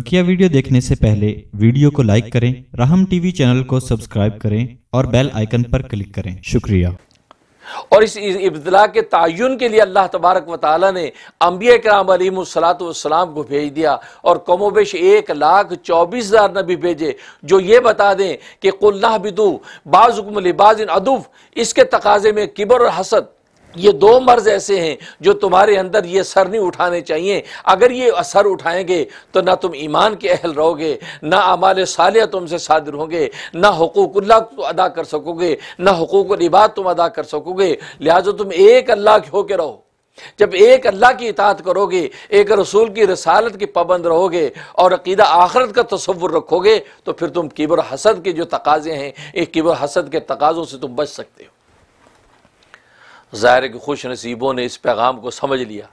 बकिया वीडियो देखने से पहले वीडियो को लाइक करें राहम टीवी चैनल को सब्सक्राइब करें और बेल आइकन पर क्लिक करें शुक्रिया और इस इब्तला के तयन के लिए अल्लाह तबारक वाली ने अम्बिया कराम अलीम सलातम को भेज दिया और कमोबेश एक लाख चौबीस हज़ार नबी भेजे जो ये बता दें कि कुल्ला बिदू बाज़ुकम लिबाज अदुफ इसके तकाजे में किबर और हसद ये दो मर्ज ऐसे हैं जो तुम्हारे अंदर ये सर नहीं उठाने चाहिए अगर ये सर उठाएंगे तो ना तुम ईमान के अहल रहोगे ना अमाल सालिया तुमसे शादिर होंगे ना हकूकल्ला तुम अदा कर सकोगे ना हकूक इबाद तुम अदा कर सकोगे लिहाजा तुम एक अल्लाह के होके रहो जब एक अल्लाह की इतात करोगे एक रसूल की रसालत की पाबंद रहोगे और अकीदा आखरत का तस्वुर रखोगे तो फिर तुम किबर हसद के जो तकाजे हैं एक किबर हसद के तकाज़ों से तुम बच सकते हो ज़ाहिर के खुश नसीबों ने इस पैगाम को समझ लिया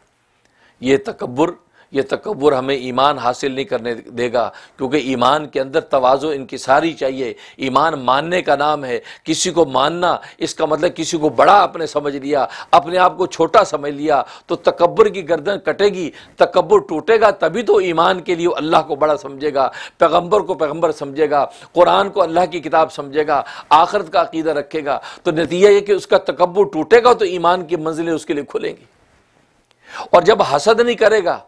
ये तकबर ये तकबर हमें ईमान हासिल नहीं करने देगा क्योंकि ईमान के अंदर तोज़ो सारी चाहिए ईमान मानने का नाम है किसी को मानना इसका मतलब किसी को बड़ा अपने समझ लिया अपने आप को छोटा समझ लिया तो तकबर की गर्दन कटेगी तकबर टूटेगा तभी तो ईमान के लिए अल्लाह को बड़ा समझेगा पैगम्बर को पैगम्बर समझेगा कुरान को अल्लाह की किताब समझेगा आखरत का अकीदा रखेगा तो नतीजा ये कि उसका तकबर टूटेगा तो ईमान की मंजिलें उसके लिए खुलेंगी और जब हसद नहीं करेगा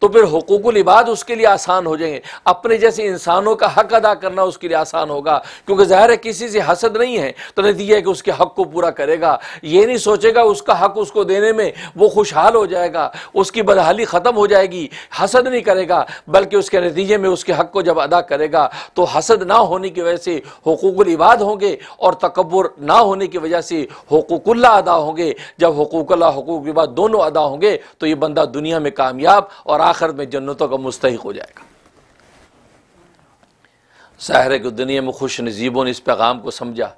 तो फिर हकूक़ुल इबाद उसके लिए आसान हो जाएंगे अपने जैसे इंसानों का हक अदा करना उसके लिए आसान होगा क्योंकि ज़ाहिर है किसी से हसद नहीं है तो नतीजा है कि उसके हक को पूरा करेगा ये नहीं सोचेगा उसका हक उसको देने में वो खुशहाल हो जाएगा उसकी बदहाली ख़त्म हो जाएगी हसद नहीं करेगा बल्कि उसके नतीजे में उसके हक को जब अदा करेगा तो हसद ना होने की वजह से हकूक़ुल इबाद होंगे और तकबर ना होने की वजह से हकूकुल्ला अदा होंगे जब हकूकल्ला हकूक इबाद दोनों अदा होंगे तो ये बंदा दुनिया में कामयाब और आखिरत में जन्नतों का मुस्तक हो जाएगा सहरे की दुनिया में खुश नजीबों ने इस पैगाम को समझा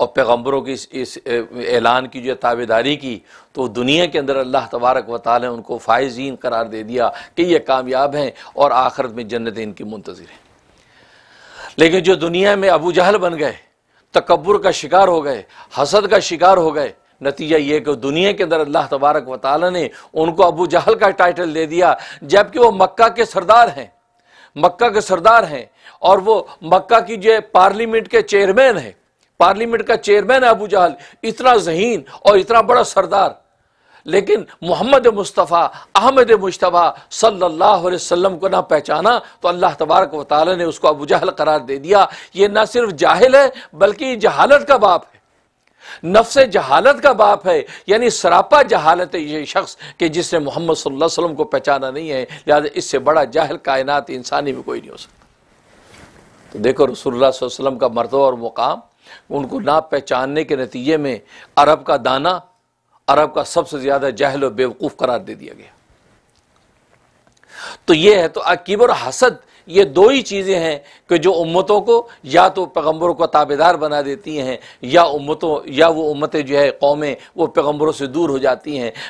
और पैगम्बरों की इस, ऐलान की जो ताबेदारी की तो दुनिया के अंदर अल्लाह तबारक व ताल उनको फ़ायजीन करार दे दिया कि यह कामयाब हैं और आखिरत में जन्नत इनकी मुंतज़र हैं लेकिन जो दुनिया में अबू जहल बन गए तकबर का शिकार हो गए हसद का शिकार हो गए नतीजा ये कि दुनिया के अंदर अल्लाह तबारक व ने उनको अबू जहल का टाइटल दे दिया जबकि वो मक्का के सरदार हैं मक्का के सरदार हैं और वो मक्का की जो पार्लियामेंट के चेयरमैन है पार्लियामेंट का चेयरमैन है अबू जहल इतना जहीन और इतना बड़ा सरदार लेकिन मोहम्मद मुस्तफ़ा अहमद मुशतबा सल्लल्लाहु अलैहि वसल्लम को ना पहचाना तो अल्लाह तबारक वाली ने उसको अबू जहल करार दे दिया ये ना सिर्फ जाहिल है बल्कि जहालत का बाप है नफ्स जहालत का बाप है यानी सरापा जहालत है ये शख्स कि जिसने मोहम्मद वसल्लम को पहचाना नहीं है लिहाजा इससे बड़ा जाहल कायनात इंसानी भी कोई नहीं हो सकता तो देखो रसोल्लाम का मरतबा और मुकाम उनको ना पहचानने के नतीजे में अरब का दाना अरब का सबसे ज़्यादा जहल और बेवकूफ़ करार दे दिया गया तो यह है तो अकीबर हसद ये दो ही चीज़ें हैं कि जो उम्मतों को या तो पैगम्बरों को ताबेदार बना देती हैं या उम्मतों या वो उम्मतें जो है कौमें वो पैगम्बरों से दूर हो जाती हैं